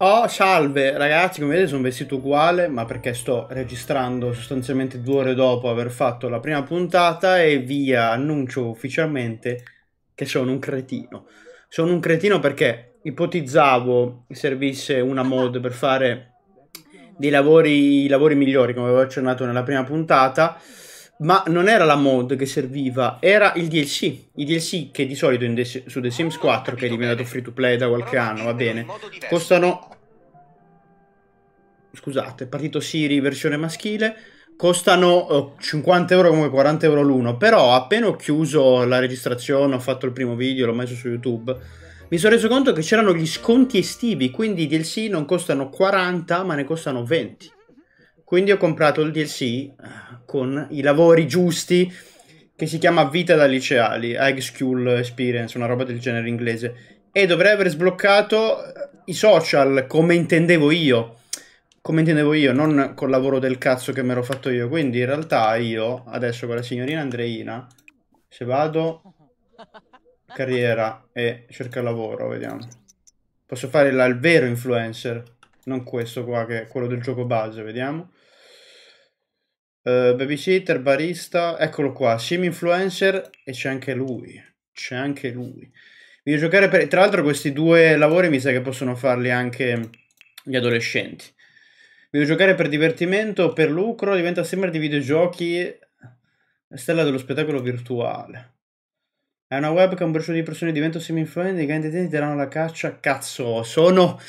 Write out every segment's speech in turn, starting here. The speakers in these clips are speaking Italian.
Oh, salve ragazzi, come vedete sono vestito uguale, ma perché sto registrando sostanzialmente due ore dopo aver fatto la prima puntata e via, annuncio ufficialmente che sono un cretino. Sono un cretino perché ipotizzavo servisse una mod per fare dei lavori, lavori migliori, come avevo accennato nella prima puntata, ma non era la mod che serviva, era il DLC. I DLC che di solito The, su The Sims 4, che è diventato free to play da qualche anno, va bene, costano... Scusate, partito Siri versione maschile, costano 50 eh, euro come 40 euro l'uno, però appena ho chiuso la registrazione, ho fatto il primo video, l'ho messo su YouTube, mi sono reso conto che c'erano gli sconti estivi, quindi i DLC non costano 40 ma ne costano 20. Quindi ho comprato il DLC eh, con i lavori giusti che si chiama Vita da liceali, Egg School Experience, una roba del genere inglese. E dovrei aver sbloccato eh, i social come intendevo io. Come intendevo io, non col lavoro del cazzo che mi ero fatto io. Quindi in realtà io, adesso con la signorina Andreina, se vado carriera e cerco lavoro, vediamo. Posso fare la, il vero influencer, non questo qua che è quello del gioco base, vediamo. Eh, babysitter, barista, eccolo qua, sim influencer e c'è anche lui. C'è anche lui. Videogiocare per... Tra l'altro questi due lavori mi sa che possono farli anche gli adolescenti. giocare per divertimento o per lucro diventa sempre di videogiochi eh, stella dello spettacolo virtuale. È una webcam, un braccio di persone diventa semi-influencer, i grandi utenti daranno la caccia. Cazzo, sono...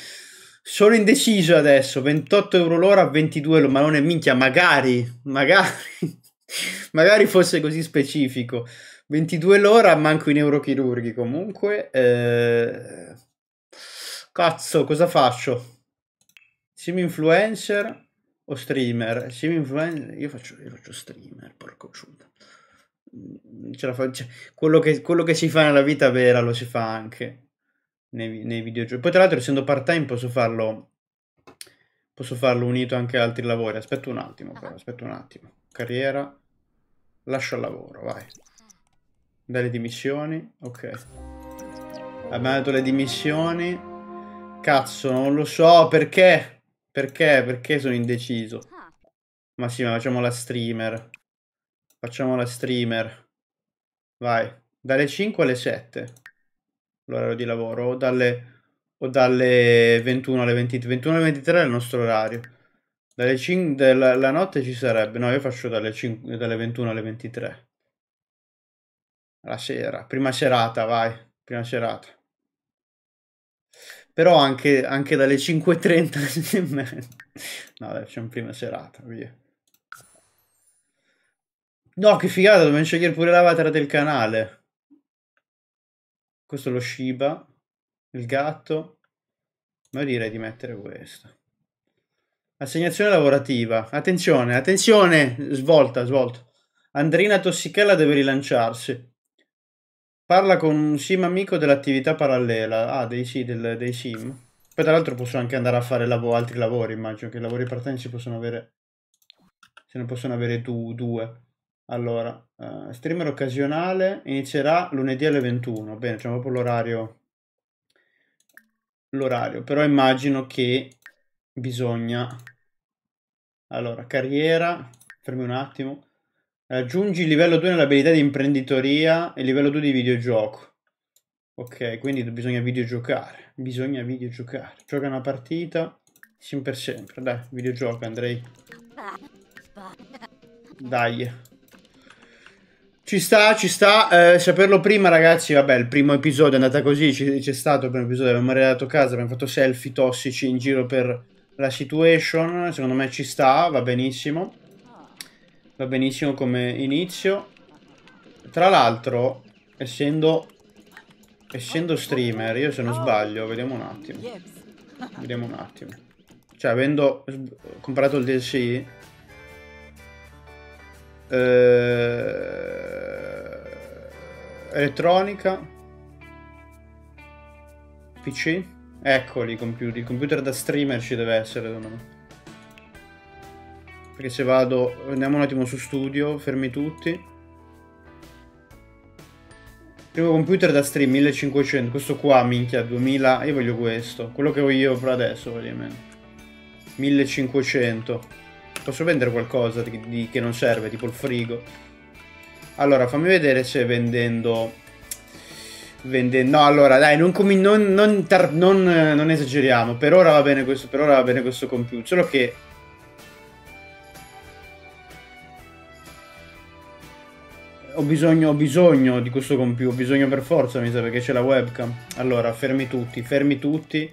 Sono indeciso adesso, 28 euro l'ora, 22 ma non è minchia, magari, magari, magari fosse così specifico. 22 l'ora, manco i neurochirurghi comunque. Eh... Cazzo, cosa faccio? Sim influencer o streamer? Sim influencer, io faccio, io faccio streamer, porco ciuda. Mm, ce la faccio. Quello che, quello che si fa nella vita vera lo si fa anche nei, nei videogiochi. Poi tra l'altro essendo part-time posso farlo, posso farlo unito anche ad altri lavori. Aspetta un attimo però, aspetta un attimo. Carriera, Lascio il lavoro, vai. Dalle dimissioni, ok. Abbiamo dato le dimissioni. Cazzo, non lo so, perché? Perché? Perché sono indeciso? Ma sì, ma facciamo la streamer. Facciamo la streamer. Vai. Dalle 5 alle 7 l'orario di lavoro o dalle, o dalle 21 alle 23. 21 alle 23 è il nostro orario. Dalle 5 della la notte ci sarebbe, no, io faccio dalle, 5, dalle 21 alle 23. La sera, prima serata, vai, prima serata. Però anche, anche dalle 5.30 No, dai, facciamo prima serata, via. No, che figata, dobbiamo scegliere pure l'avatar del canale questo è lo Shiba, il gatto, ma io direi di mettere questo. Assegnazione lavorativa, attenzione, attenzione, svolta, svolta. Andrina Tossichella deve rilanciarsi. Parla con un sim amico dell'attività parallela, ah, dei, sì, del, dei sim. Poi tra l'altro posso anche andare a fare lav altri lavori, immagino che i lavori partenici possono avere... Se ne possono avere du due. Allora, uh, streamer occasionale inizierà lunedì alle 21, bene, facciamo proprio l'orario, l'orario, però immagino che bisogna, allora, carriera, fermi un attimo, raggiungi il livello 2 nell'abilità di imprenditoria e livello 2 di videogioco. Ok, quindi bisogna videogiocare, bisogna videogiocare, gioca una partita, per sempre, dai, videogioco Andrei. Dai. Ci sta, ci sta. Eh, saperlo prima, ragazzi. Vabbè, il primo episodio è andata così. C'è stato il primo episodio. Abbiamo a casa. Abbiamo fatto selfie tossici in giro per la situation. Secondo me ci sta. Va benissimo. Va benissimo come inizio. Tra l'altro, essendo, essendo streamer, io se non sbaglio, vediamo un attimo. Vediamo un attimo. Cioè, avendo comprato il DLC, eh, elettronica, PC. Eccoli i computer, il computer da streamer ci deve essere, secondo Perché se vado, andiamo un attimo su studio, fermi tutti. Primo computer da stream 1500, questo qua minchia 2000, io voglio questo, quello che ho io per adesso voglio 1500 Posso vendere qualcosa di, di, che non serve, tipo il frigo. Allora, fammi vedere se vendendo... vendendo... No, allora, dai, non, non, non, eh, non, esageriamo. Per ora va bene questo, per ora va bene questo computer. Solo che... Ho bisogno, ho bisogno di questo computer, ho bisogno per forza, mi sa, perché c'è la webcam. Allora, fermi tutti, fermi tutti.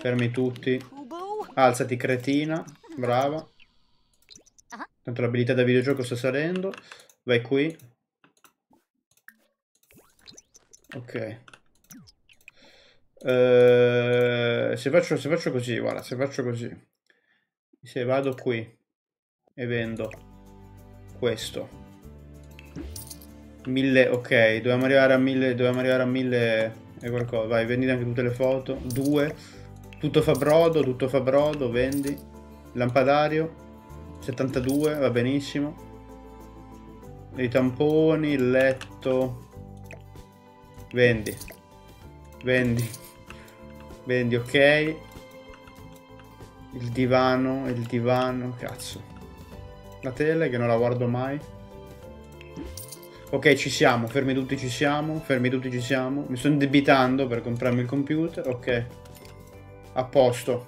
Fermi tutti. Alzati, cretina. Brava. Ah. Tanto l'abilità da videogioco sta salendo. Vai qui. Ok. Uh, se, faccio, se faccio così, guarda, se faccio così. Se vado qui e vendo questo. 1000, ok, dobbiamo arrivare a 1000, dobbiamo arrivare a 1000 e qualcosa. Vai, vendi anche tutte le foto. Due. Tutto fa brodo, tutto fa brodo, vendi lampadario 72 va benissimo i tamponi il letto vendi vendi vendi ok il divano il divano cazzo la tele che non la guardo mai ok ci siamo fermi tutti ci siamo fermi tutti ci siamo mi sto indebitando per comprarmi il computer ok a posto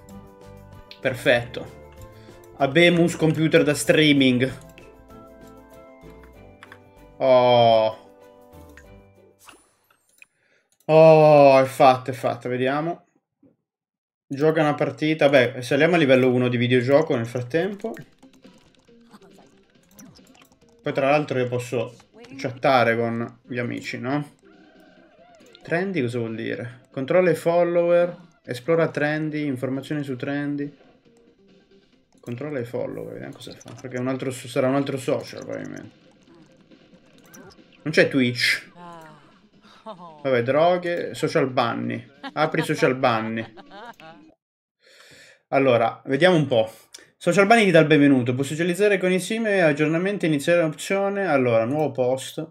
perfetto Abbiamo un computer da streaming. Oh. Oh, è fatta, è fatta, vediamo. Gioca una partita. Beh, saliamo a livello 1 di videogioco nel frattempo. Poi tra l'altro io posso chattare con gli amici, no? Trendy cosa vuol dire? Controlla i follower, esplora trendy, informazioni su trendy. Controlla i follow, vediamo cosa fa. Perché un altro, sarà un altro social, probabilmente. Non c'è Twitch. Vabbè, droghe, social banni. Apri social banni. Allora, vediamo un po'. Social banni ti dà il benvenuto. Puoi socializzare con insieme, aggiornamenti, iniziare l'opzione. Allora, nuovo post. Per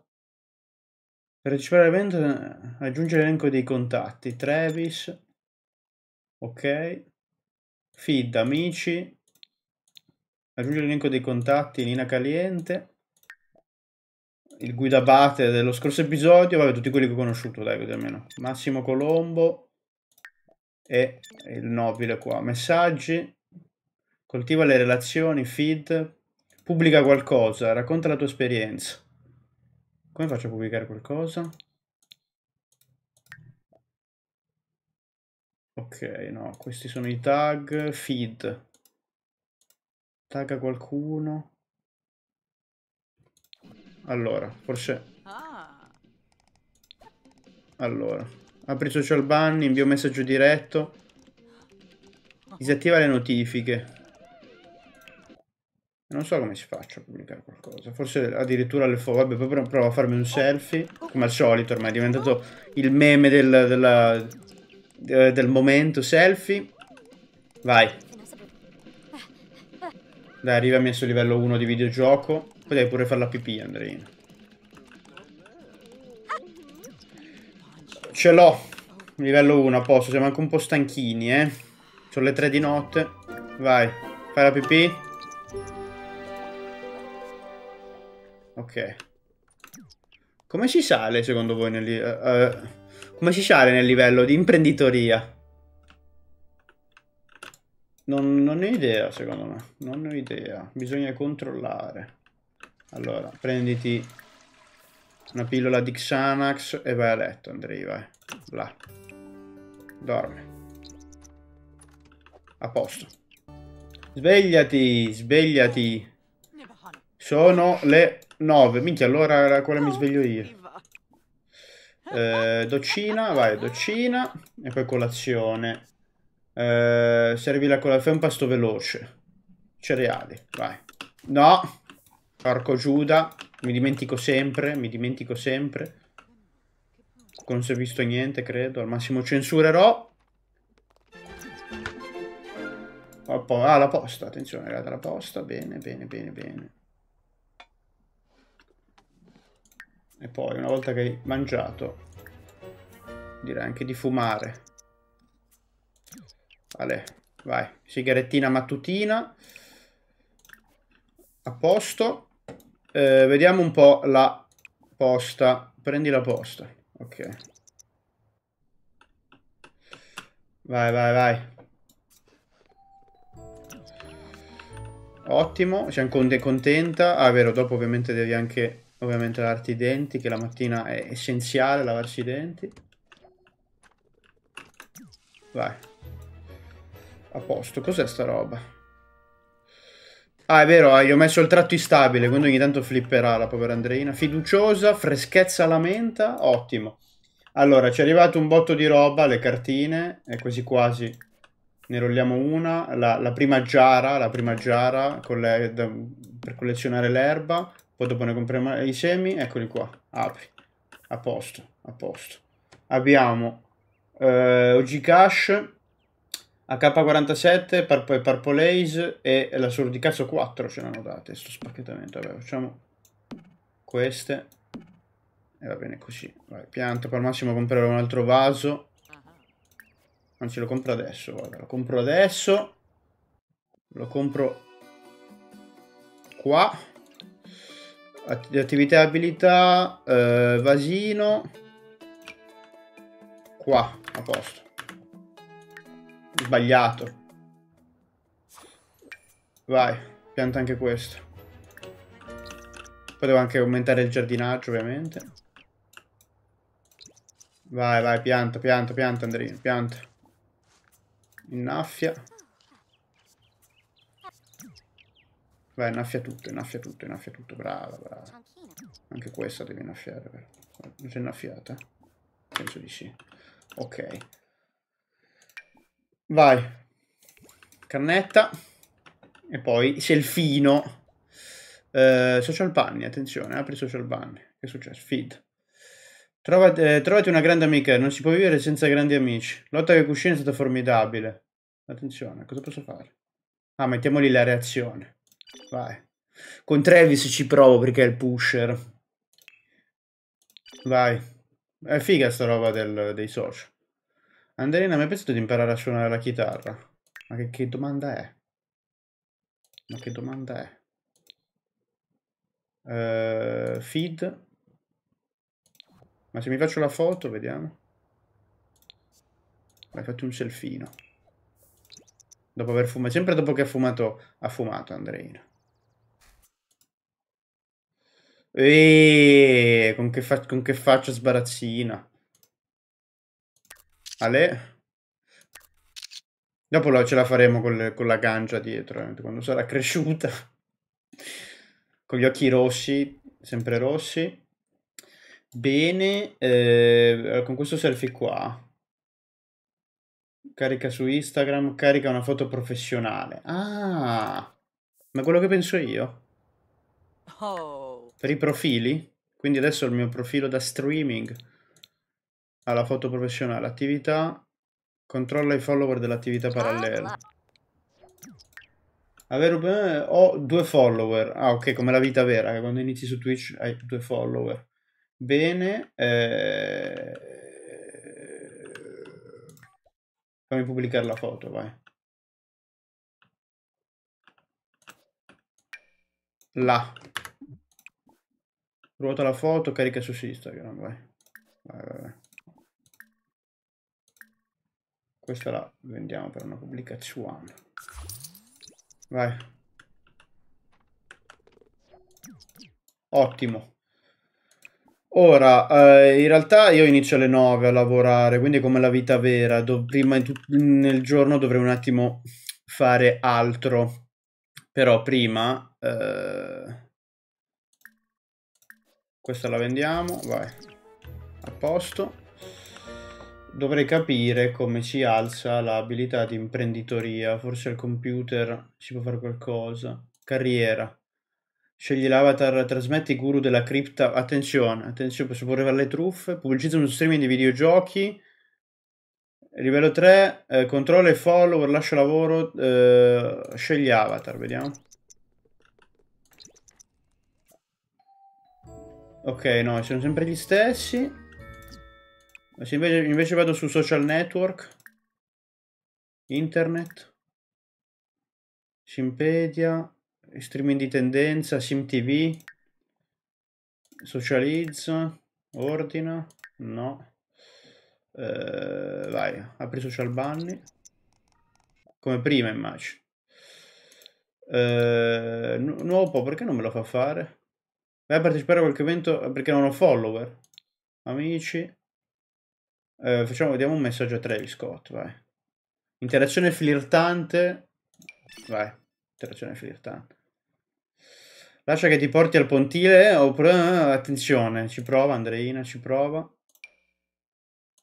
partecipare all'evento, aggiungi l'elenco dei contatti. Travis. Ok. Feed, amici aggiungere l'elenco dei contatti, Nina Caliente, il guida guidabate dello scorso episodio, vabbè tutti quelli che ho conosciuto, dai, così almeno, Massimo Colombo e il nobile qua, messaggi, coltiva le relazioni, feed, pubblica qualcosa, racconta la tua esperienza. Come faccio a pubblicare qualcosa? Ok, no, questi sono i tag, feed. Tagga qualcuno. Allora, forse... Allora, apri social ban, invio messaggio diretto. Disattiva le notifiche. Non so come si faccia a pubblicare qualcosa. Forse addirittura le foto. Vabbè, poi provo a farmi un selfie. Come al solito, ormai è diventato il meme del, della, eh, del momento. Selfie. Vai. Dai, arriva a messo livello 1 di videogioco. Potrei pure fare la pipì, Andreina. Ce l'ho. Livello 1, a posto. Siamo anche un po' stanchini, eh. Sono le 3 di notte. Vai, fai la pipì. Ok. Come si sale, secondo voi, nel, uh, uh, come si sale nel livello di imprenditoria? Non, non, ho idea, secondo me. Non ho idea. Bisogna controllare. Allora, prenditi una pillola di Xanax e vai a letto, Andrei, vai. Là. Dorme. A posto. Svegliati, svegliati. Sono le nove. Minchia, allora a quale mi sveglio io? Eh, doccina, vai, doccina. E poi colazione. Eh, servi la colazione un pasto veloce. Cereali, vai. No, porco Giuda, mi dimentico sempre, mi dimentico sempre. Non si è visto niente, credo. Al massimo censurerò. Oh, ah, la posta, attenzione, è la posta. Bene, bene, bene, bene. E poi, una volta che hai mangiato, direi anche di fumare. Vale, vai. Sigarettina mattutina. A posto. Eh, vediamo un po' la posta. Prendi la posta. Ok. Vai, vai, vai. Ottimo, siamo contenta. Ah, è vero, dopo ovviamente devi anche ovviamente lavarti i denti, che la mattina è essenziale lavarsi i denti. Vai. A posto, cos'è sta roba? Ah, è vero, eh, gli ho messo il tratto instabile, quindi ogni tanto flipperà la povera Andreina. Fiduciosa, freschezza alla menta, ottimo. Allora, ci è arrivato un botto di roba, le cartine, e quasi quasi ne rolliamo una. La, la prima giara, la prima giara le, da, per collezionare l'erba. Poi dopo ne compriamo i semi, eccoli qua, apri. A posto, a posto. Abbiamo eh, OG Cash, AK-47, Purple, Purple Ace e la Surdicazzo 4 ce la date, sto spacchettamento. Vabbè, facciamo queste. E va bene così. Vai, pianta, poi al massimo comprerò un altro vaso. Anzi, lo compro adesso, guarda, lo compro adesso. Lo compro qua. At attività e abilità, eh, vasino. Qua, a posto. Sbagliato. Vai, pianta anche questo. Potevo anche aumentare il giardinaggio, ovviamente. Vai, vai, pianta, pianta, pianta, Andrino, pianta. Innaffia. Vai, innaffia tutto, innaffia tutto, innaffia tutto. Brava, brava. Anche questa devi innaffiare, Non si è innaffiata? Penso di sì. Ok. Vai. Cannetta. E poi selfino. Eh, social banni, attenzione, apri social banni. Che è successo? Feed. Trovati, eh, trovati una grande amica, non si può vivere senza grandi amici. Lotta che cuscina è stata formidabile. Attenzione, cosa posso fare? Ah, mettiamo lì la reazione. Vai. Con Travis ci provo perché è il pusher. Vai. È figa sta roba del, dei social. Anderina, mi è piaciuto di imparare a suonare la chitarra. Ma che, che domanda è? Ma che domanda è? Uh, feed. Ma se mi faccio la foto, vediamo. Hai fatto un selfino. Dopo aver fumato, sempre dopo che ha fumato, ha fumato Andreina. Eeeh, con che, con che faccia sbarazzina. Ale. Eh. Dopo ce la faremo col, con la gancia dietro, eh, quando sarà cresciuta. Con gli occhi rossi, sempre rossi. Bene, eh, con questo selfie qua. Carica su Instagram, carica una foto professionale. Ah, ma quello che penso io. Oh. Per i profili? Quindi adesso il mio profilo da streaming alla foto professionale, attività, controlla i follower dell'attività ah, parallela. Avere, ah, ho due follower, ah ok, come la vita vera, che quando inizi su Twitch hai due follower. Bene, eh... fammi pubblicare la foto, vai. Là. Ruota la foto, carica su Instagram, vai. vai, vai, vai. Questa la vendiamo per una pubblicazione. Vai. Ottimo. Ora, eh, in realtà io inizio alle 9 a lavorare, quindi come la vita vera. prima nel giorno dovrei un attimo fare altro. Però prima... Eh... Questa la vendiamo, vai. A posto. Dovrei capire come si alza l'abilità di imprenditoria. Forse al computer si può fare qualcosa. Carriera. Scegli l'avatar, trasmetti guru della cripta. Attenzione, attenzione, posso porre le truffe. Pubblicizza uno streaming di videogiochi. Livello 3, eh, controlla e follower, lascia lavoro, eh, scegli avatar, vediamo. Ok, no, sono sempre gli stessi. Se invece, invece vado su social network, internet, Simpedia, streaming di tendenza, SimTV, socializza, ordina, no. Eh, vai, apri social bunny. Come prima immagino. Eh, nu nuovo, perché non me lo fa fare? Vai a partecipare a qualche evento perché non ho follower. Amici. Eh, facciamo, vediamo un messaggio a Travis Scott, vai. Interazione flirtante. Vai, interazione flirtante. Lascia che ti porti al pontile, oppure... Eh, attenzione, ci prova Andreina, ci prova.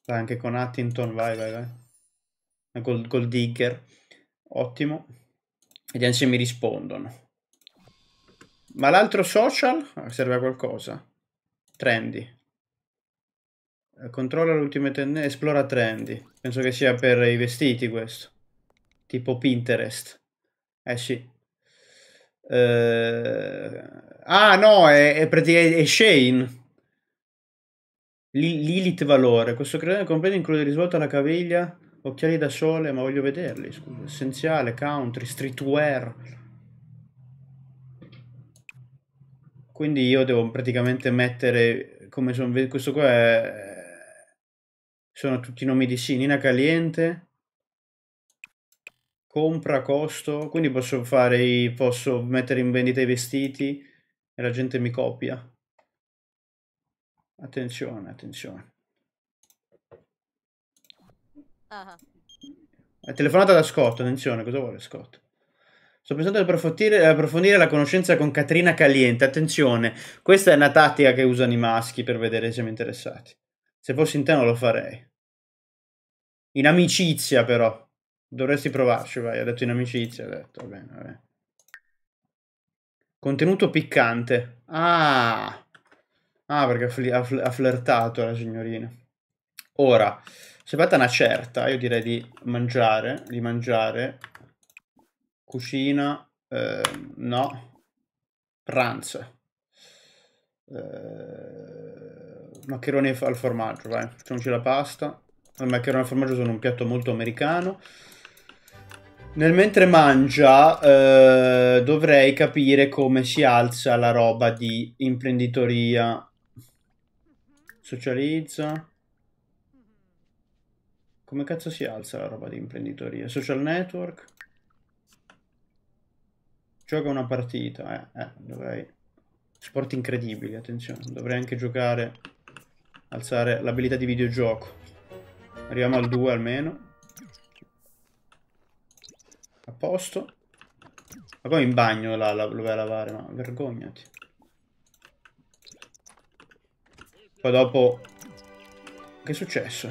Vai anche con Attington, vai, vai, vai. Gold, gold Digger. Ottimo. Vediamo se mi rispondono. Ma l'altro social serve a qualcosa. Trendy. Eh, controlla le ultime tendenze, esplora trendy. Penso che sia per i vestiti questo. Tipo Pinterest. Eh sì. Uh... Ah no, è, è, è Shane. Lilith Valore. Questo credone completo include risvolta alla caviglia, occhiali da sole, ma voglio vederli. Scusa. Essenziale, country, streetwear. Quindi io devo praticamente mettere come sono... Questo qua è sono tutti nomi di sinina caliente. Compra, costo. Quindi posso fare i, posso mettere in vendita i vestiti e la gente mi copia. Attenzione, attenzione. È telefonata da Scott, attenzione, cosa vuole Scott? Sto pensando di approfondire, approfondire, la conoscenza con Catrina Caliente. Attenzione, questa è una tattica che usano i maschi per vedere se siamo interessati. Se fossi in te non lo farei. In amicizia però. Dovresti provarci, vai. Ha detto in amicizia, ha detto. Va bene, va bene. Contenuto piccante. Ah! Ah, perché ha, fl ha, fl ha flirtato la signorina. Ora, se fatta una certa, io direi di mangiare, di mangiare. Cucina, eh, no. Pranzo. Eh maccheroni al formaggio, vai. Facciamoci la pasta. I maccheroni al formaggio sono un piatto molto americano. Nel mentre mangia eh, dovrei capire come si alza la roba di imprenditoria. Socializza. Come cazzo si alza la roba di imprenditoria? Social network. Gioca una partita. Eh, eh, dovrei... Sport incredibili, attenzione. Dovrei anche giocare alzare l'abilità di videogioco. Arriviamo al 2 almeno. A posto. Ma poi in bagno la, la, lo vai a lavare, ma vergognati. Poi dopo... Che è successo?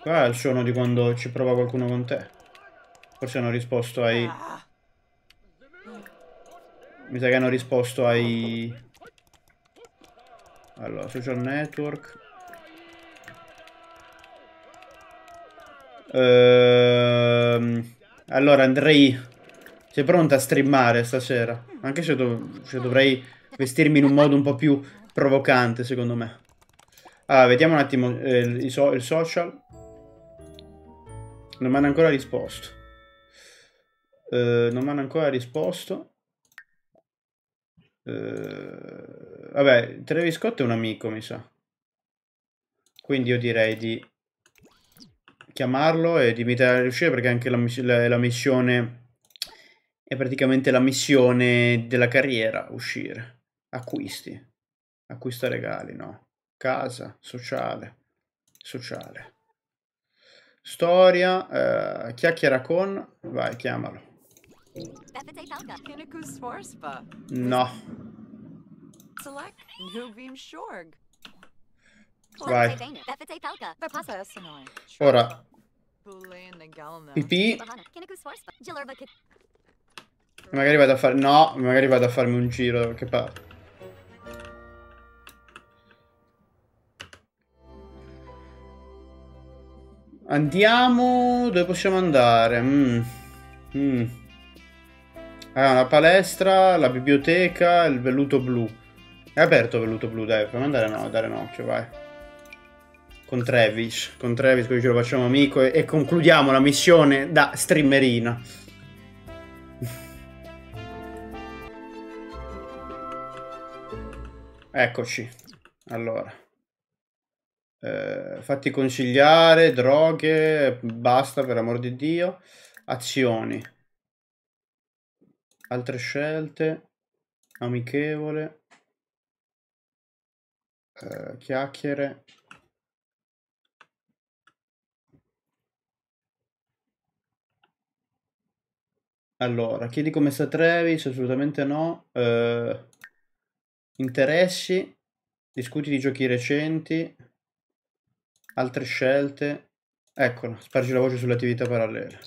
Qua è il suono di quando ci prova qualcuno con te. Forse hanno risposto ai... Mi sa che hanno risposto ai... Allora, social network. Ehm, allora, andrei... Sei pronta a streamare stasera? Anche se, dov se dovrei vestirmi in un modo un po' più provocante, secondo me. Allora, ah, vediamo un attimo eh, il, so il, social. Non mi hanno ancora risposto. Eh, non mi hanno ancora risposto. Eh... Vabbè, Travis Scott è un amico, mi sa. Quindi io direi di chiamarlo e di invitarlo a riuscire perché anche la, la, la missione è praticamente la missione della carriera, uscire. Acquisti. Acquista regali, no. Casa, sociale, sociale. Storia, eh, chiacchiera con... Vai, chiamalo. No. Select Nuvim Shorg. Vai. Ora. Pipì. Magari vado a fare... No, magari vado a farmi un giro da qualche parte. Andiamo... Dove possiamo andare? Mm. Mm. Ah, la palestra, la biblioteca, il velluto blu. È aperto velluto blu, dai, proviamo a no, dare un occhio, vai. Con Travis, con Travis così ce lo facciamo amico e, e concludiamo la missione da streamerina. Eccoci. Allora. Eh, fatti consigliare, droghe, basta per amor di Dio. Azioni. Altre scelte. Amichevole. Eh, chiacchiere Allora, chiedi come sta Travis? Assolutamente no. Eh, interessi? Discuti di giochi recenti? Altre scelte? Eccola, spargi la voce sulle attività parallele.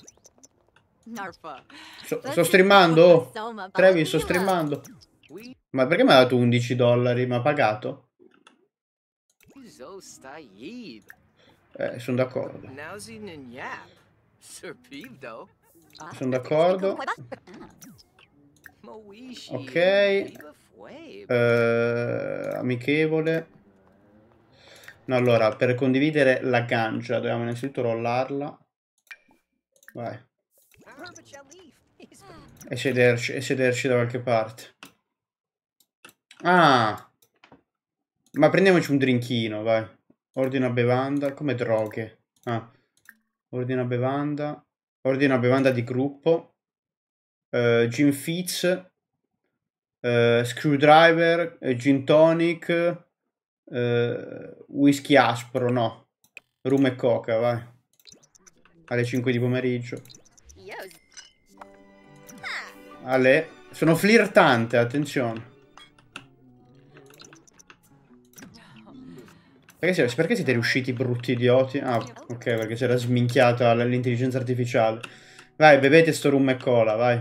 sto, sto streamando? Travis, sto streamando. Ma perché mi ha dato 11 dollari? Ma ha pagato? Eh, sono d'accordo. Ah, sono d'accordo. Ok. Uh, amichevole. No, allora, per condividere la gancia dobbiamo innanzitutto rollarla. Vai. E sederci, e sederci da qualche parte. Ah! Ma prendiamoci un drinchino, vai. Ordina bevanda, come droghe. Ah. Ordina bevanda. Ordina bevanda di gruppo. Uh, gin fizz. Uh, screwdriver, uh, gin tonic, whisky aspro, no. Rum e coca, vai. Alle 5 di pomeriggio. Ale, sono flirtante, attenzione. Perché, perché siete riusciti, brutti idioti? Ah, ok, perché c'era sminchiata l'intelligenza artificiale. Vai, bevete sto rum e cola, vai.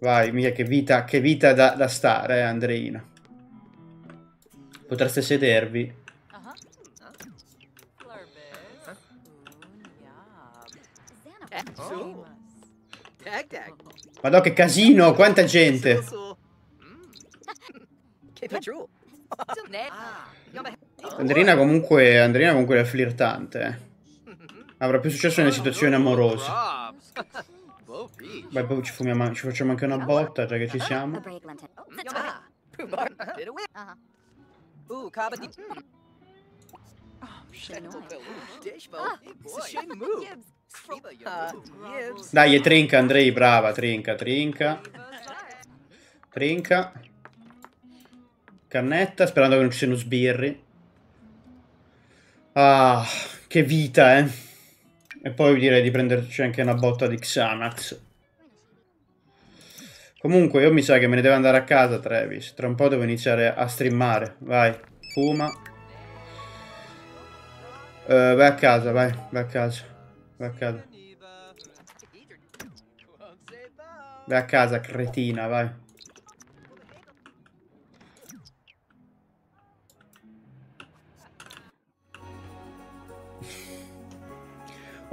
Vai, mica che vita, che vita da, da stare, eh, Andreina. Potreste sedervi. Uh-huh. Madò che casino, quanta gente! Che Andrina comunque, Andrina comunque è flirtante. Eh. Avrà più successo nelle situazioni amorose. Beh, poi ci, fumiamo, ci facciamo anche una botta, già che ci siamo. Dai, trinca Andrei, brava, trinca, trinca. Trinca. Cannetta, sperando che non ci siano sbirri. Ah, che vita, eh. E poi direi di prenderci anche una botta di Xanax. Comunque, io mi sa che me ne devo andare a casa, Travis. Tra un po' devo iniziare a streamare. Vai, fuma. Uh, vai a casa, vai, vai a casa. Vai a casa. Vai a casa, cretina, vai.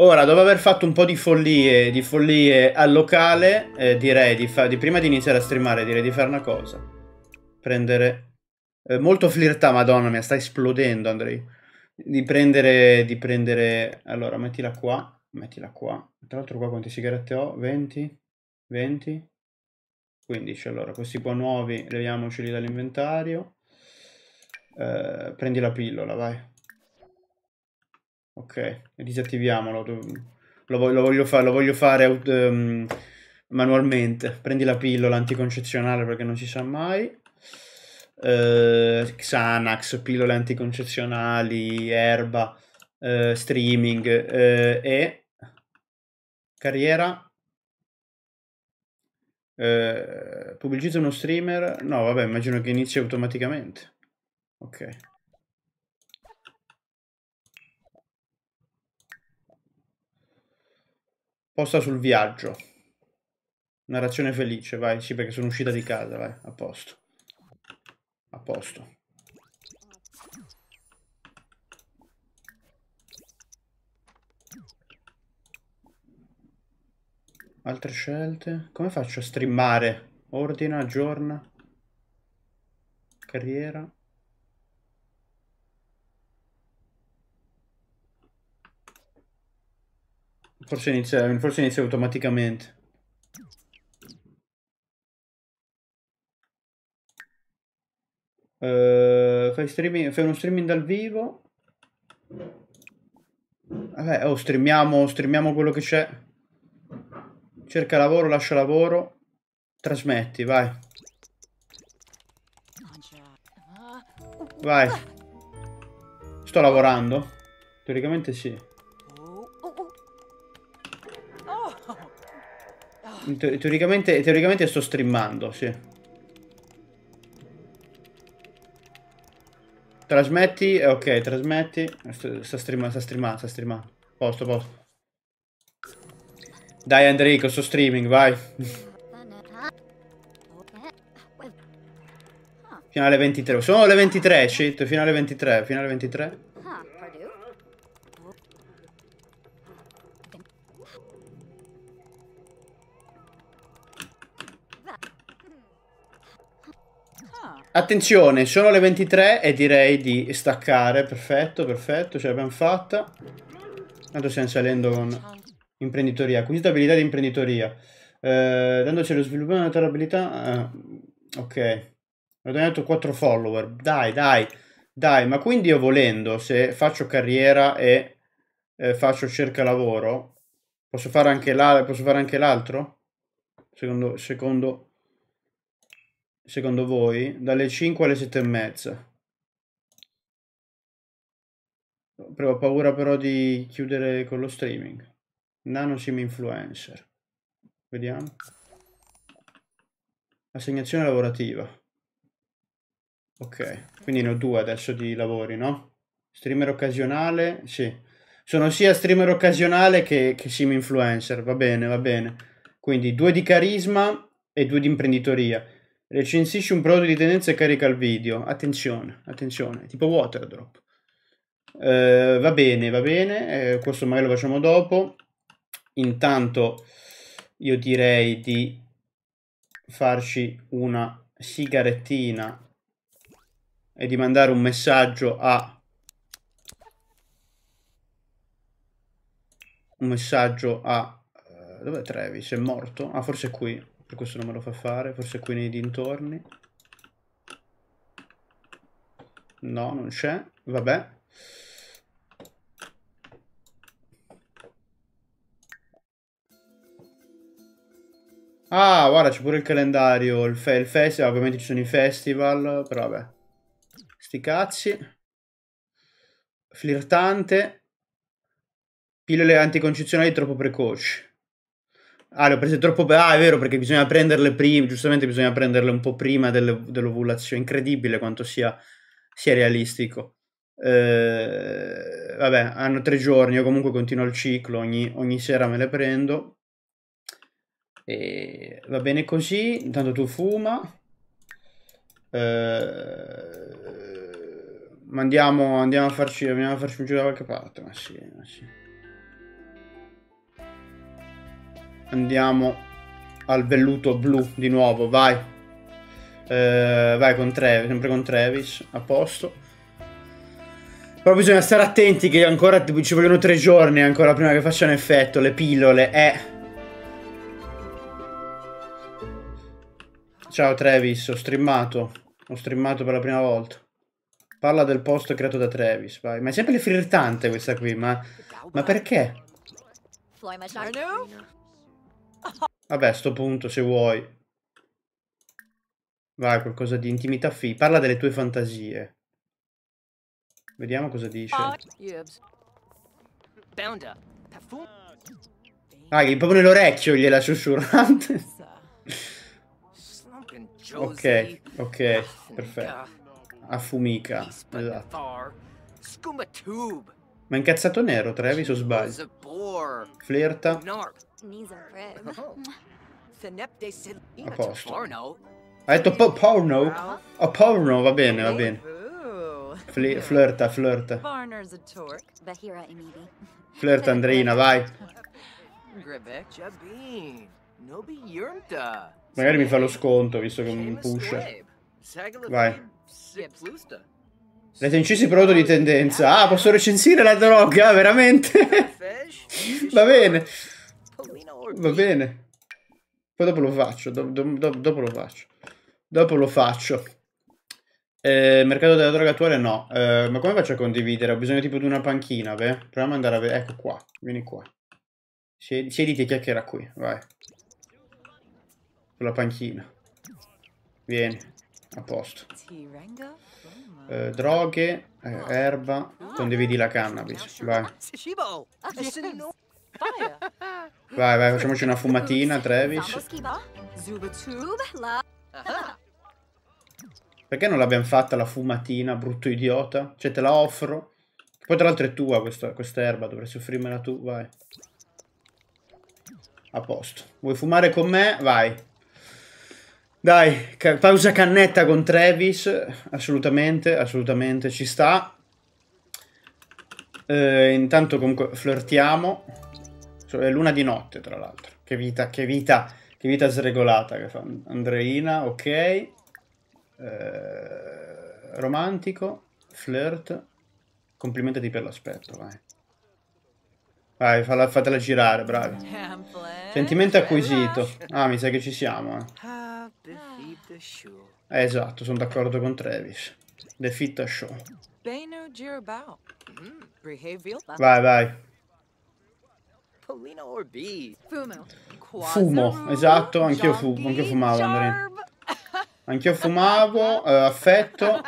Ora, dopo aver fatto un po' di follie, di follie al locale, eh, direi di, fa- di prima di iniziare a streamare, direi di fare una cosa. Prendere... Eh, molto flirta, madonna mia, sta esplodendo, Andrei. Di prendere... Di prendere... Allora, mettila qua. Mettila qua. Tra l'altro qua quante sigarette ho? 20? 20? 15. Allora, questi qua nuovi, leviamoceli dall'inventario. Eh, prendi la pillola, vai. Ok, disattiviamolo. Lo voglio, lo voglio, fa lo voglio fare um, manualmente. Prendi la pillola anticoncezionale perché non si sa mai. Uh, Xanax, pillole anticoncezionali, erba, uh, streaming uh, e carriera. pubblicizza uno streamer? No, vabbè, immagino che inizi automaticamente. Ok. Posta sul viaggio. Narrazione felice, vai, sì, perché sono uscita di casa, vai, a posto. A posto. Altre scelte? Come faccio a streamare? Ordina, aggiorna. Carriera. Forse inizia, forse inizia automaticamente. Uh, fai, streaming, fai uno streaming dal vivo. Vabbè, oh, streamiamo, streamiamo quello che c'è. Cerca lavoro, lascia lavoro. Trasmetti, vai. Vai. Sto lavorando? Teoricamente sì. Te teoricamente, teoricamente sto streamando, sì. Trasmetti, eh, ok, trasmetti. Sta streamando, sta streamando, sta streamando. Posto, posto. Dai Enrico, sto streaming, vai. Fino alle 23. Sono le 23, shit, fino alle 23, fino alle 23. Attenzione, sono le 23 e direi di staccare. Perfetto, perfetto, ce l'abbiamo fatta. Tanto stiamo salendo con imprenditoria. Acquisita abilità di imprenditoria. Eh, dandoci lo sviluppo di una abilità... Eh, ok. Ho dato 4 follower. Dai, dai, dai. Ma quindi io volendo, se faccio carriera e eh, faccio cerca lavoro, posso fare anche l'altro? Secondo, secondo secondo voi, dalle 5 alle 7 e mezza. Però ho paura però di chiudere con lo streaming. Nano sim influencer. Vediamo. Assegnazione lavorativa. Ok, quindi ne ho due adesso di lavori, no? Streamer occasionale, sì. Sono sia streamer occasionale che, che sim influencer, va bene, va bene. Quindi due di carisma e due di imprenditoria. Recensisci un prodotto di tendenza e carica il video. Attenzione, attenzione, tipo Waterdrop. Eh, va bene, va bene, eh, questo magari lo facciamo dopo. Intanto io direi di farci una sigarettina e di mandare un messaggio a... Un messaggio a... Eh, dove è Travis? È morto? Ah, forse è qui. Per questo non me lo fa fare, forse qui nei dintorni. No, non c'è, vabbè. Ah, guarda, c'è pure il calendario, il, fe il, festival, ovviamente ci sono i festival, però vabbè. Sti cazzi. Flirtante. Pillole anticoncezionali troppo precoci. Ah, le ho prese troppo. bene. ah, è vero, perché bisogna prenderle prima. Giustamente, bisogna prenderle un po' prima delle, dell'ovulazione. Incredibile quanto sia, sia realistico. Eh, vabbè, hanno tre giorni. Io comunque continuo il ciclo. Ogni, ogni sera me le prendo. E va bene così. Intanto tu fuma. Eh, ma andiamo, andiamo, a farci, andiamo a farci un giro da qualche parte. Ma sì, ma sì. Andiamo al velluto blu di nuovo, vai. Eh, vai con Travis, sempre con Travis, a posto. Però bisogna stare attenti che ancora ci vogliono tre giorni ancora prima che facciano effetto le pillole, eh. Ciao Travis, ho streamato. Ho streamato per la prima volta. Parla del posto creato da Travis, vai. Ma è sempre le frittante questa qui, ma... Ma perché? Fly my shark. Vabbè, a sto punto, se vuoi. Vai, qualcosa di intimità fi. Parla delle tue fantasie. Vediamo cosa dice. Ah, gli proprio nell'orecchio gliela sussurrante. ok, ok, perfetto. Affumica, esatto. Ma incazzato nero, Travis, o sbaglio? Flirta. Oh. A posto. Ha detto po porno? Oh, porno, va bene, va bene. Fli flirta, flirta. Flirta Andreina, vai. Magari mi fa lo sconto, visto che un push. Vai. Recensissi prodotto di tendenza. Ah, posso recensire la droga? Veramente? Va bene. Va bene. Poi dopo lo faccio, do, do, do, dopo lo faccio. Dopo lo faccio. Eh, mercato della droga attuale no. Eh, ma come faccio a condividere? Ho bisogno tipo di una panchina, beh. Proviamo ad andare a vedere. Ecco qua, vieni qua. Siediti e chiacchiera qui, vai. Sulla panchina. Vieni, a posto. Eh, droghe, eh, erba, condividi la cannabis, vai. Ah, Vai, vai, facciamoci una fumatina, Travis. Perché non l'abbiamo fatta la fumatina, brutto idiota? Cioè, te la offro. Poi tra l'altro è tua questa, questa erba, dovresti offrirmela tu, vai. A posto. Vuoi fumare con me? Vai. Dai, ca pausa cannetta con Travis. Assolutamente, assolutamente, ci sta. Eh, intanto comunque flirtiamo. Cioè, luna di notte, tra l'altro. Che vita, che vita, che vita sregolata che fa Andreina, ok. Eh, romantico, flirt. Complimentati per l'aspetto, vai. Vai, falla, fatela girare, bravi. Sentimento acquisito. Ah, mi sa che ci siamo, eh. eh esatto, sono d'accordo con Travis. The Fitta Show. Mm, vai, vai. Fumo, esatto, anch'io fu, anch fumavo, Andrea. Anch'io fumavo, eh, affetto.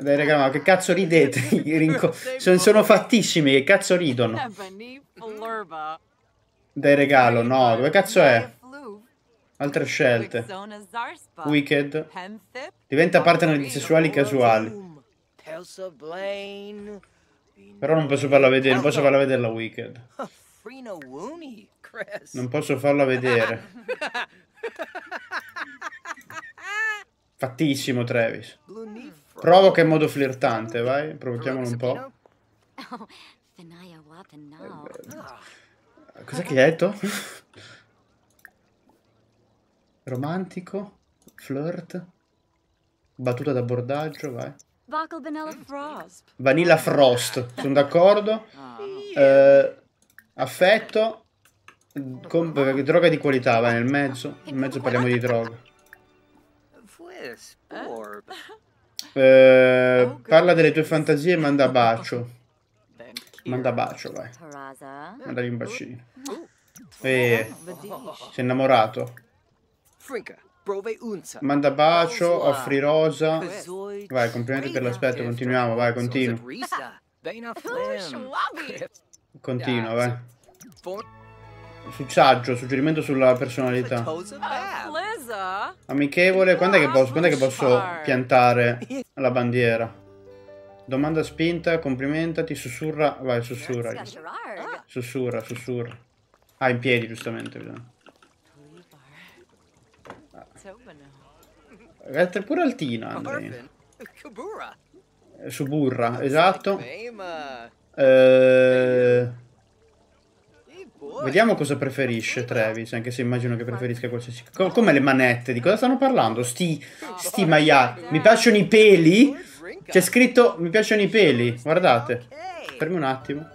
Dai raga, ma che cazzo ridete? sono, sono fattissimi, che cazzo ridono? Eh, dai regalo, no, dove cazzo è? Altre scelte. Wicked. Diventa partner di sessuali casuali. Però non posso farla vedere, non posso farla vedere la Wicked. Non posso farla vedere. Fattissimo, Travis. Provoca in modo flirtante, vai. Provochiamolo un po'. Oh, eh, ah. Cos'è che hai detto? Romantico, flirt, battuta d'abordaggio, vai. Vanilla Frost, sono d'accordo. Ah. Eh, Affetto. Com droga di qualità, va nel mezzo. Nel mezzo parliamo di droga. Eh, parla delle tue fantasie e manda bacio. Manda bacio, vai. Mandagli un bacino. Eh, si è innamorato. Manda bacio, offri rosa. Vai, complimenti per l'aspetto, continuiamo, vai, continua. Ecco. Continua, vai. Succiaggio, suggerimento sulla personalità. Ah, Amichevole, quando è che posso, quando è che posso piantare la bandiera? Domanda spinta, complimentati, sussurra, vai, sussurra. Ah. Sussurra, sussurra. Ah, in piedi, giustamente, bisogna. È pure altina, Andrea. Suburra, esatto. Uh, eh, vediamo cosa preferisce Travis, anche se immagino che preferisca qualsiasi... Co come le manette, di cosa stanno parlando? Sti, sti maiali. Mi piacciono i peli? C'è scritto mi piacciono i peli, guardate. Fermi un attimo.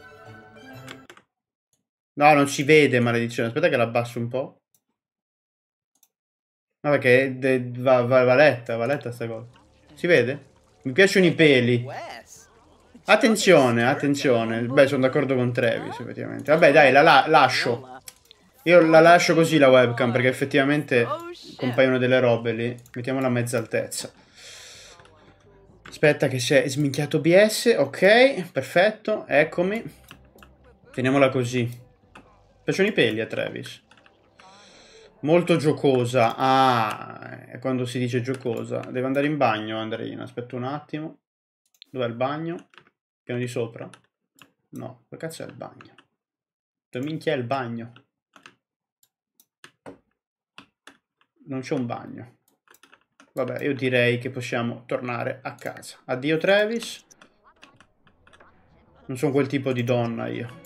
No, non si vede, maledizione. Aspetta che l'abbasso un po'. Vabbè, perché va, va, va letta, va letta sta cosa. Si vede? Mi piacciono i peli. Attenzione, attenzione. Beh, sono d'accordo con Travis, effettivamente. Vabbè, dai, la, la lascio. Io la lascio così la webcam, perché effettivamente compaiono delle robe lì. Mettiamola a mezza altezza. Aspetta che si è sminchiato BS. Ok, perfetto, eccomi. Teniamola così. Piacciono i peli a Travis. Molto giocosa. Ah, è quando si dice giocosa. Deve andare in bagno, Andreina. Aspetta un attimo. Dov'è il bagno? Piano di sopra? No, dove cazzo è il bagno? Dove minchia è il bagno? Non c'è un bagno. Vabbè, io direi che possiamo tornare a casa. Addio Travis. Non sono quel tipo di donna io.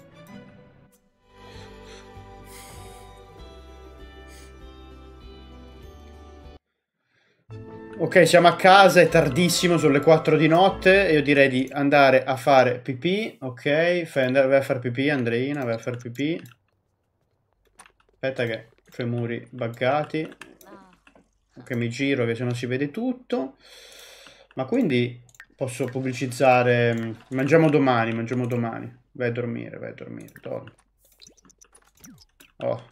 Ok, siamo a casa, è tardissimo, sono le 4 di notte io direi di andare a fare pipì, ok? Fai andare, vai a fare pipì, Andreina, vai a fare pipì. Aspetta che fai muri buggati. Ok, mi giro che se no si vede tutto. Ma quindi posso pubblicizzare... Mm, mangiamo domani, mangiamo domani. Vai a dormire, vai a dormire, dormi. Oh.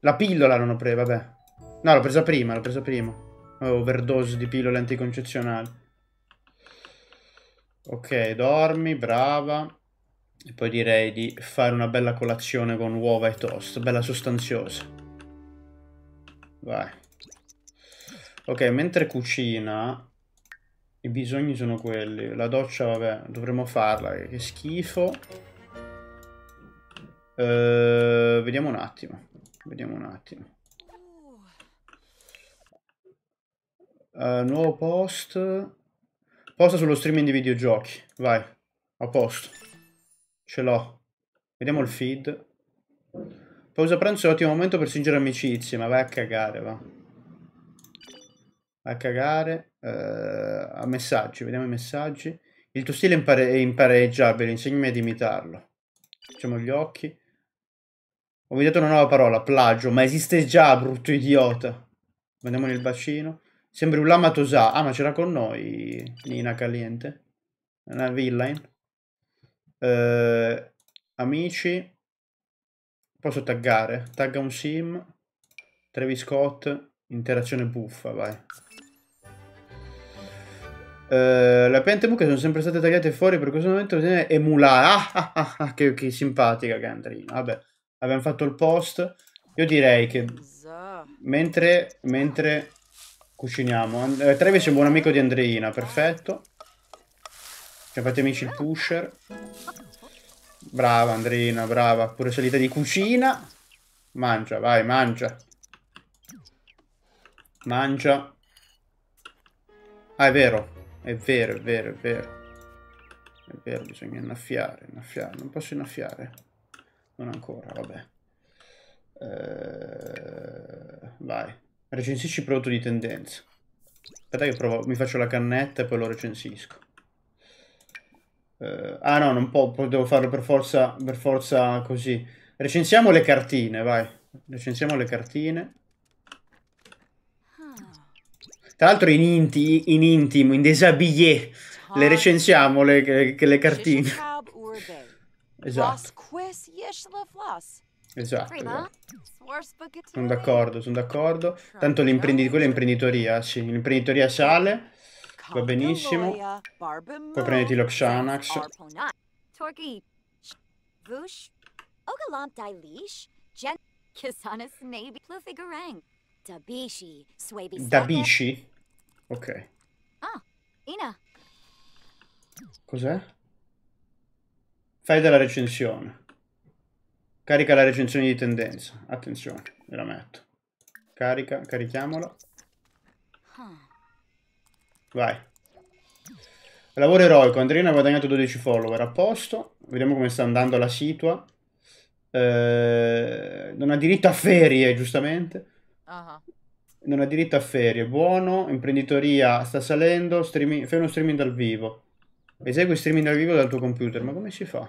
La pillola non ho presa, vabbè. No, l'ho presa prima, l'ho presa prima overdose di pillole anticoncezionali. Ok, dormi, brava. E poi direi di fare una bella colazione con uova e toast, bella sostanziosa. Vai. Ok, mentre cucina, i bisogni sono quelli. La doccia, vabbè, dovremmo farla, eh, che schifo. Eh, vediamo un attimo, vediamo un attimo. Eh, nuovo post. Posta sullo streaming di videogiochi. Vai. A posto. Ce l'ho. Vediamo il feed. Pausa pranzo è ottimo momento per stringere amicizie, ma vai a cagare, va. Vai a cagare. Uh, a messaggi, vediamo i messaggi. Il tuo stile è, impare è impareggiabile, insegnami ad imitarlo. Facciamo gli occhi. Ho inventato una nuova parola, plagio, ma esiste già, brutto idiota. Mandiamogli nel bacino. Sembri un lama tosà. Ah, ma c'era con noi Nina Caliente. Una villain. Eh. eh, amici. Posso taggare. Tagga un sim. Travis Scott. Interazione buffa, vai. Uh, le pentemucche sono sempre state tagliate fuori per questo momento emulare. Ah, ah, ah, ah che, che, simpatica che Andrina. Vabbè, abbiamo fatto il post. Io direi che mentre, mentre Cuciniamo. Eh, Travis è un buon amico di Andreina, perfetto. Chiamate amici il pusher. Brava Andreina, brava. Pure salita di cucina. Mangia, vai, mangia. Mangia. Ah, è vero. È vero, è vero, è vero. È vero, bisogna innaffiare, innaffiare. Non posso innaffiare. Non ancora, vabbè. Eh, vai. Recensisci il prodotto di tendenza. Aspetta che provo, mi faccio la cannetta e poi lo recensisco. Uh, ah no, non può, devo farlo per forza, per forza così. Recensiamo le cartine, vai. Recensiamo le cartine. Tra l'altro in, inti, in, intimo, in desabillé, le recensiamo le, le, le cartine. Esatto. Esatto. esatto. Sono d'accordo, sono d'accordo. Tanto l'imprenditoria, quella è imprenditoria, sì. L'imprenditoria sale, va benissimo. Poi prenditi lo Xanax. Dabishi? Ok. Ah, Cos'è? Fai della recensione. Carica la recensione di tendenza. Attenzione, ve la metto. Carica, carichiamola. Vai. Lavoro eroico. Andrina ha guadagnato 12 follower. A posto. Vediamo come sta andando la situa. Eh, non ha diritto a ferie, giustamente. Ah. Non ha diritto a ferie. Buono. Imprenditoria sta salendo. Streaming... Fai uno streaming dal vivo. Esegui streaming dal vivo dal tuo computer. Ma come si fa?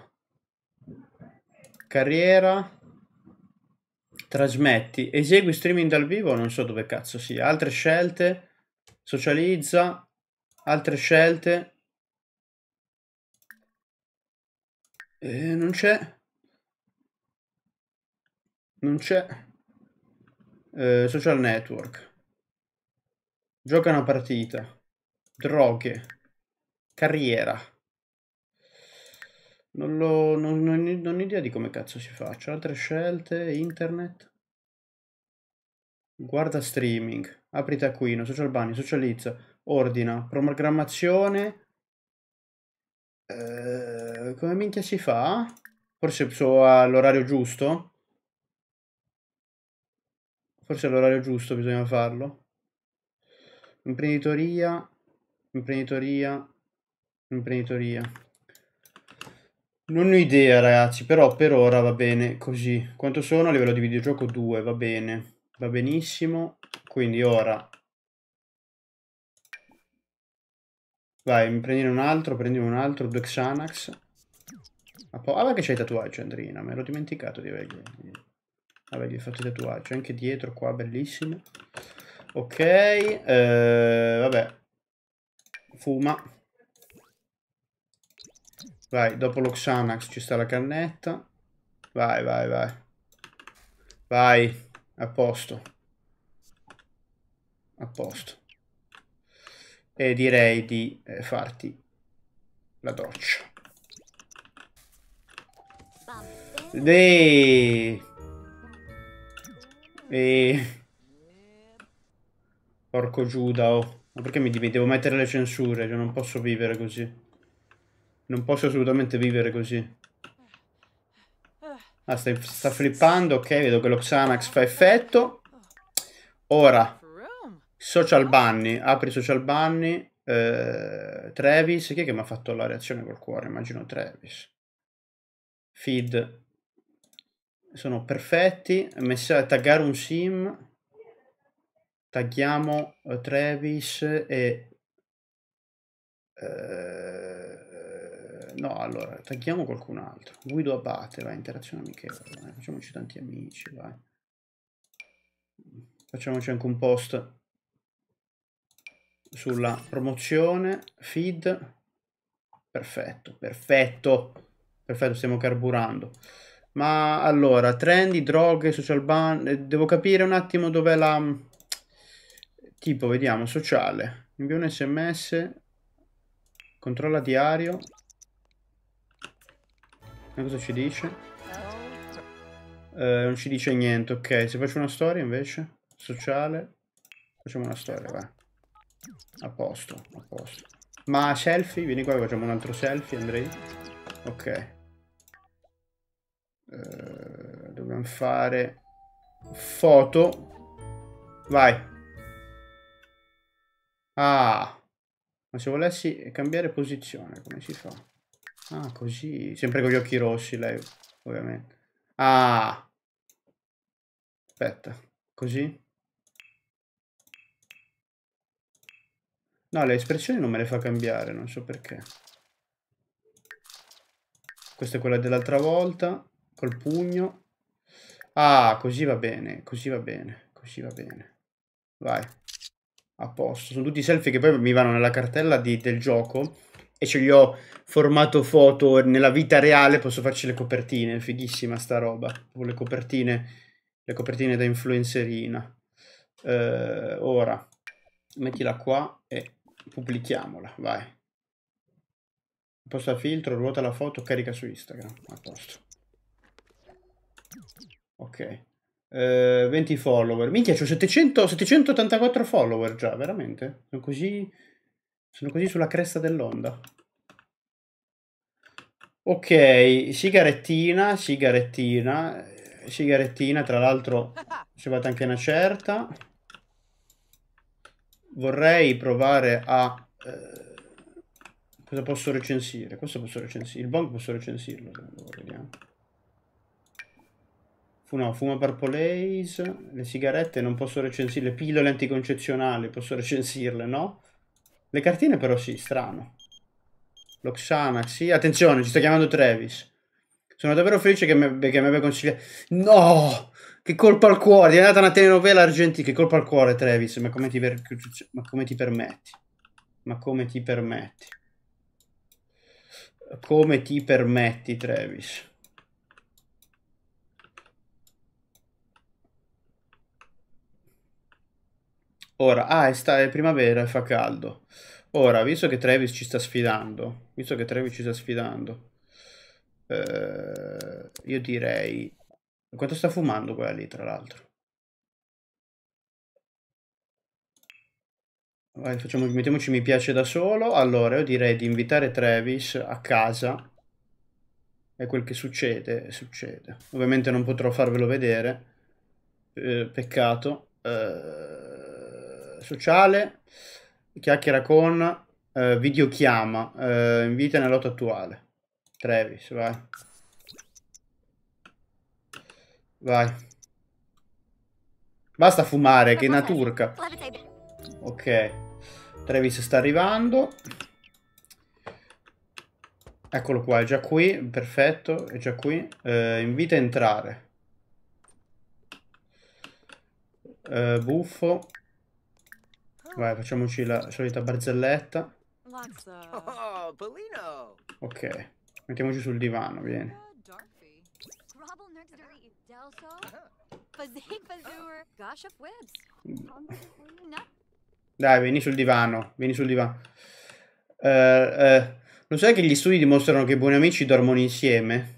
carriera, trasmetti, esegui streaming dal vivo, non so dove cazzo sia, altre scelte, socializza, altre scelte. Eh, non c'è. Non c'è. Eh, social network. Gioca una partita. Droghe. Carriera. Non, lo, non, non, non ho idea di come cazzo si faccia. Altre scelte, internet. Guarda streaming, apri taccuino, social bunny, socializza, ordina, programmazione. Eh, come minchia si fa? Forse so all'orario giusto? Forse all'orario giusto bisogna farlo. Imprenditoria, imprenditoria, imprenditoria. Non ho idea ragazzi, però per ora va bene così. Quanto sono a livello di videogioco? 2, va bene. Va benissimo. Quindi ora... Vai, mi prendi un altro, prendi un altro, due Xanax. Ah, vabbè che c'hai i tatuaggi Andrina, me l'ho dimenticato di avergli... Vabbè, fatto i tatuaggi, anche dietro qua, bellissimo. Ok, eh, vabbè. Fuma. Vai, dopo lo Xanax ci sta la cannetta. Vai, vai, vai. Vai, a posto. A posto. E direi di eh, farti la doccia. Eeeh. E... Porco Giuda, oh. Ma perché mi devo mettere le censure? Io cioè, non posso vivere così. Non posso assolutamente vivere così. Ah, sta, sta flippando, ok, vedo che lo Xanax fa effetto. Ora, social bunny, apri social bunny, eh, Travis, chi è che mi ha fatto la reazione col cuore? Immagino Travis. Feed, sono perfetti, Messa taggare un sim, tagghiamo eh, Travis e... Eh, No, allora, tagliamo qualcun altro. Guido Abate, vai, interazione amichevole. Vai. Facciamoci tanti amici, vai. Facciamoci anche un post sulla promozione, feed. Perfetto, perfetto. Perfetto, stiamo carburando. Ma allora, trendy, droghe, social ban... Eh, devo capire un attimo dov'è la... Mm, tipo, vediamo, sociale. Invio un sms. Controlla diario. E cosa ci dice? Eh, non ci dice niente, ok. Se faccio una storia invece, sociale, facciamo una storia, va. A posto, a posto. Ma selfie, vieni qua facciamo un altro selfie, Andrei. Ok. Eh, dobbiamo fare foto. Vai. Ah. Ma se volessi cambiare posizione, come si fa? Ah, così. Sempre con gli occhi rossi lei, ovviamente. Ah! Aspetta, così? No, le espressioni non me le fa cambiare, non so perché. Questa è quella dell'altra volta, col pugno. Ah, così va bene, così va bene, così va bene. Vai. A posto. Sono tutti selfie che poi mi vanno nella cartella di, del gioco e ce li ho formato foto nella vita reale, posso farci le copertine, fighissima sta roba, o le copertine, le copertine da influencerina. Eh, ora, mettila qua e pubblichiamola, vai. Posta filtro, ruota la foto, carica su Instagram, a posto. Ok. Eh, 20 follower. Minchia, ho 700, 784 follower già, veramente? Sono così sono così sulla cresta dell'onda. Ok, sigarettina, sigarettina, eh, sigarettina, tra l'altro ci vate anche una certa. Vorrei provare a... Eh, cosa posso recensire? Questo posso recensire, il bong posso recensirlo, vediamo. No, fuma purple le sigarette non posso recensire, le pillole anticoncezionali posso recensirle, no? Le cartine però sì, strano. Loxana, sì. Attenzione, ci sta chiamando Travis. Sono davvero felice che mi, che abbia consigliato... No! Che colpa al cuore! È andata una telenovela argentina. Che colpa al cuore, Travis. Ma come ti, per... Ma come ti permetti? Ma come ti permetti? Come ti permetti, Travis? Ora, ah, è, sta- è primavera e fa caldo. Ora, visto che Travis ci sta sfidando, visto che Travis ci sta sfidando, eh, io direi... Quanto sta fumando quella lì, tra l'altro? Vai, facciamo, mettiamoci mi piace da solo. Allora, io direi di invitare Travis a casa. E quel che succede, succede. Ovviamente non potrò farvelo vedere. Eh, peccato. Eh, sociale, chiacchiera con, eh, videochiama, eh, invita nella lotta attuale. Travis, vai. Vai. Basta fumare, che è una turca. Ok. Travis sta arrivando. Eccolo qua, è già qui, perfetto, è già qui. Eh, invita a entrare. Eh, buffo. Vai, facciamoci la solita barzelletta. Oh, ok, mettiamoci sul divano, vieni. Dai, vieni sul divano, vieni sul divano. Uh, uh, lo sai che gli studi dimostrano che i buoni amici dormono insieme?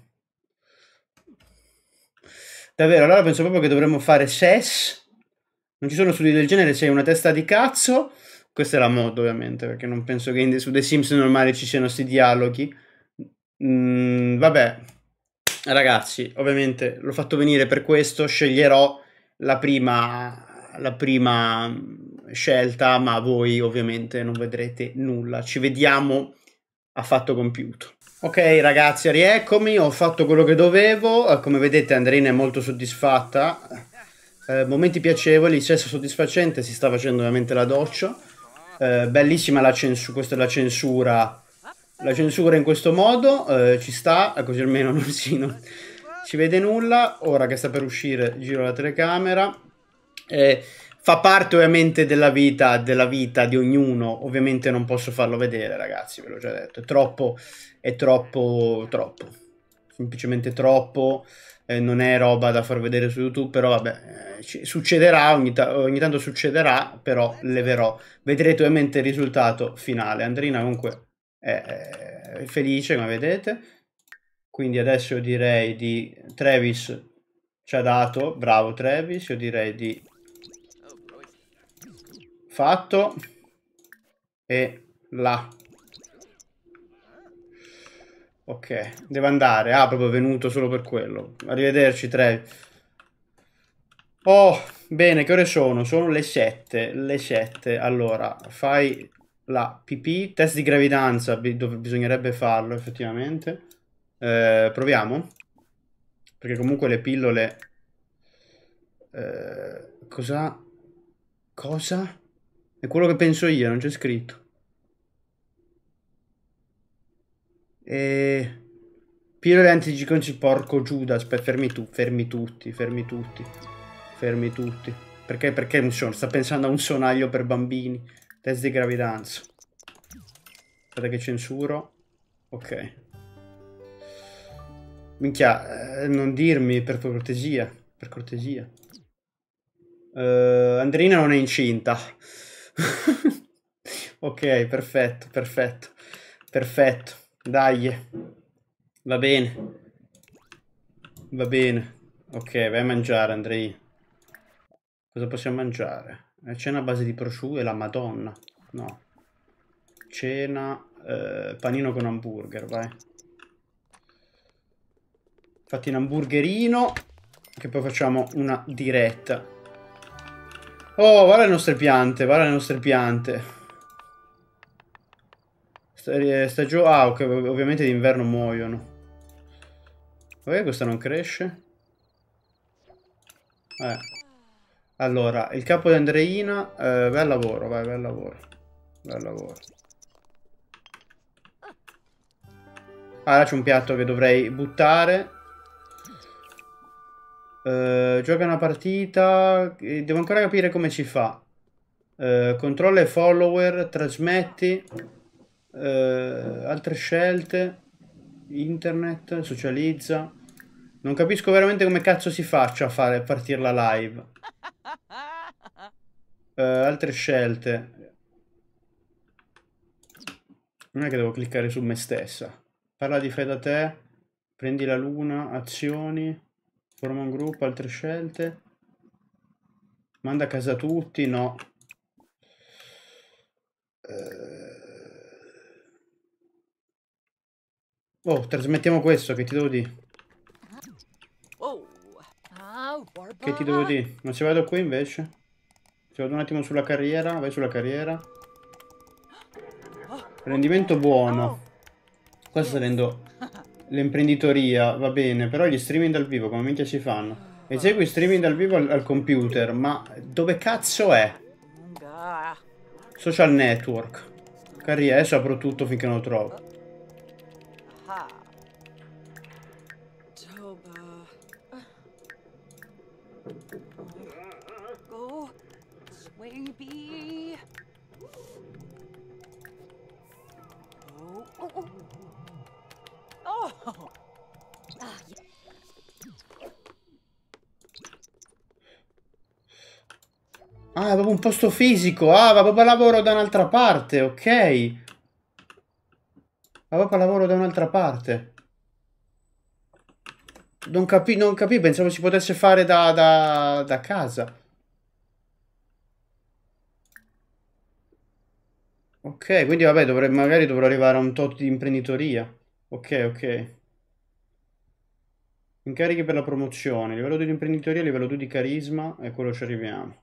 Davvero, allora penso proprio che dovremmo fare SES non ci sono studi del genere, sei una testa di cazzo. Questa è la mod, ovviamente, perché non penso che in, su The Sims normale ci siano questi dialoghi. Mm, vabbè, ragazzi, ovviamente l'ho fatto venire per questo. Sceglierò la prima, la prima mm, scelta, ma voi ovviamente non vedrete nulla. Ci vediamo a fatto compiuto. Ok ragazzi, rieccomi, ho fatto quello che dovevo, eh, come vedete Andrina è molto soddisfatta, eh, momenti piacevoli, sesso soddisfacente, si sta facendo ovviamente la doccia. Eh, bellissima la censura, questa è la censura. La censura in questo modo eh, ci sta, eh, così almeno non si, non si, vede nulla. Ora che sta per uscire, giro la telecamera. fa parte ovviamente della vita, della vita di ognuno, ovviamente non posso farlo vedere ragazzi, ve l'ho già detto, è troppo, è troppo, troppo semplicemente troppo eh, non è roba da far vedere su YouTube, però vabbè, eh, succederà, ogni, ta- ogni, tanto succederà, però leverò. Vedrete ovviamente il risultato finale. Andrina comunque è, è felice, come vedete. Quindi adesso io direi di Travis ci ha dato, bravo Travis, io direi di fatto e là. Ok, devo andare. Ah, proprio venuto solo per quello. Arrivederci, Trevi. Oh, bene, che ore sono? Sono le 7. Le 7. Allora, fai la pipì. Test di gravidanza, dove bisognerebbe farlo, effettivamente. Eh, proviamo. Perché comunque le pillole... Eh, cosa? Cosa? È quello che penso io, non c'è scritto. E... Pirlo e antigiconci, porco Giuda, aspetta, fermi tu, fermi tutti, fermi tutti, fermi tutti. Perché, perché un sonno? Sta pensando a un sonaglio per bambini. Test di gravidanza. Aspetta che censuro. Ok. Minchia, eh, non dirmi per cortesia. Per cortesia. Uh, Andrina non è incinta. ok, perfetto, perfetto, perfetto. Dai. Va bene. Va bene. Ok, vai a mangiare, Andrei. Cosa possiamo mangiare? Eh, Cena a base di prosciutto e la madonna. No. Cena... Eh, panino con hamburger, vai. Fatti un hamburgerino. Che poi facciamo una diretta. Oh, guarda le nostre piante, guarda le nostre piante. Stagione... Ah, ok, ovviamente d'inverno muoiono. Perché questa non cresce? Eh. Allora, il capo di Andreina, eh, bel lavoro, vai, bel lavoro. Bel lavoro. ah, c'è un piatto che dovrei buttare. Eh, gioca una partita. Eh, devo ancora capire come ci fa. Eh, controlla e follower, trasmetti eh, altre scelte, internet, socializza. Non capisco veramente come cazzo si faccia a fare partire la live. Eh, altre scelte. Non è che devo cliccare su me stessa. Parla di fai da te, prendi la luna, azioni, forma un gruppo, altre scelte. Manda a casa tutti, no. Eh, Oh, trasmettiamo questo, che ti devo dire? Oh, ah, che ti devo dire? Non ci vado qui invece? Ci vado un attimo sulla carriera, vai sulla carriera. Rendimento buono. Qua sta salendo l'imprenditoria, va bene, però gli streaming dal vivo come minchia si fanno? Esegui streaming dal vivo al, al computer, ma dove cazzo è? Social network. Carriera, adesso apro tutto finché non lo trovo. è proprio un posto fisico. Ah, va proprio a lavoro da un'altra parte. Ok. Va proprio a lavoro da un'altra parte. Non capì, non capì. Pensavo si potesse fare da, da, da casa. Ok, quindi vabbè, dovrei, magari dovrò arrivare a un tot di imprenditoria. Ok, ok. Incarichi per la promozione, livello 2 di imprenditoria, livello 2 di carisma e quello ci arriviamo.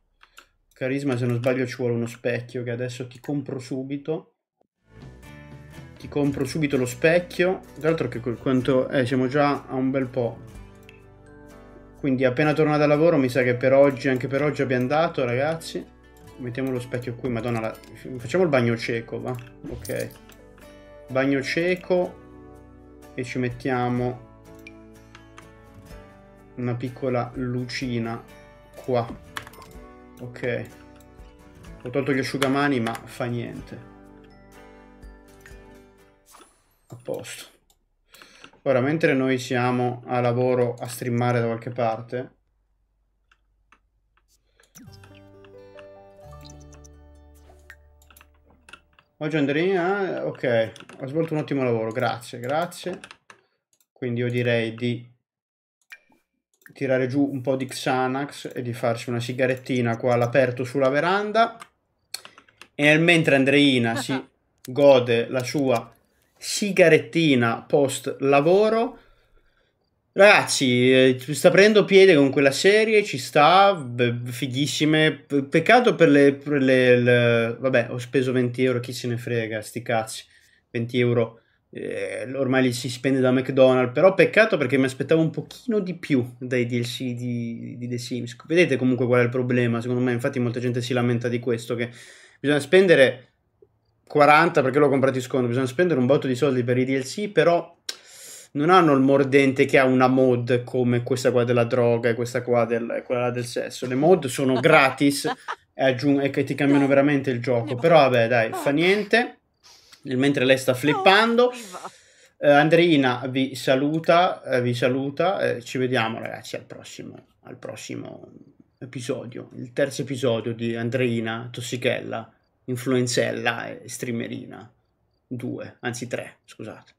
Carisma, se non sbaglio, ci vuole uno specchio che adesso ti compro subito. Ti compro subito lo specchio. Tra l'altro che quanto... Eh, siamo già a un bel po'. Quindi appena torno da lavoro mi sa che per oggi, anche per oggi abbiamo andato, ragazzi. Mettiamo lo specchio qui, madonna. La... Facciamo il bagno cieco, va? Ok. Bagno cieco. E ci mettiamo una piccola lucina qua Ok. Ho tolto gli asciugamani, ma fa niente. A posto. Ora, mentre noi siamo a lavoro a streamare da qualche parte... Oggi andrei ok, ho svolto un ottimo lavoro, grazie, grazie. Quindi io direi di tirare giù un po' di Xanax e di farsi una sigarettina qua all'aperto sulla veranda. E nel mentre Andreina si gode la sua sigarettina post lavoro. Ragazzi, eh, sta prendendo piede con quella serie, ci sta, beh, fighissime. Peccato per le, per le, le... Vabbè, ho speso 20 euro, chi se ne frega, sti cazzi. 20 euro eh, ormai li si spende da McDonald's, però peccato perché mi aspettavo un pochino di più dai DLC di, di The Sims. Vedete comunque qual è il problema, secondo me, infatti molta gente si lamenta di questo, che bisogna spendere 40 perché l'ho comprato in sconto, bisogna spendere un botto di soldi per i DLC, però non hanno il mordente che ha una mod come questa qua della droga e questa qua del, quella del sesso. Le mod sono gratis e, aggiung- e che ti cambiano veramente il gioco, però vabbè dai, fa ah. niente mentre lei sta flippando. Eh, Andreina vi saluta, eh, vi saluta, eh, ci vediamo ragazzi al prossimo, al prossimo episodio, il terzo episodio di Andreina Tossichella, influenzella e streamerina, 2, anzi 3, scusate.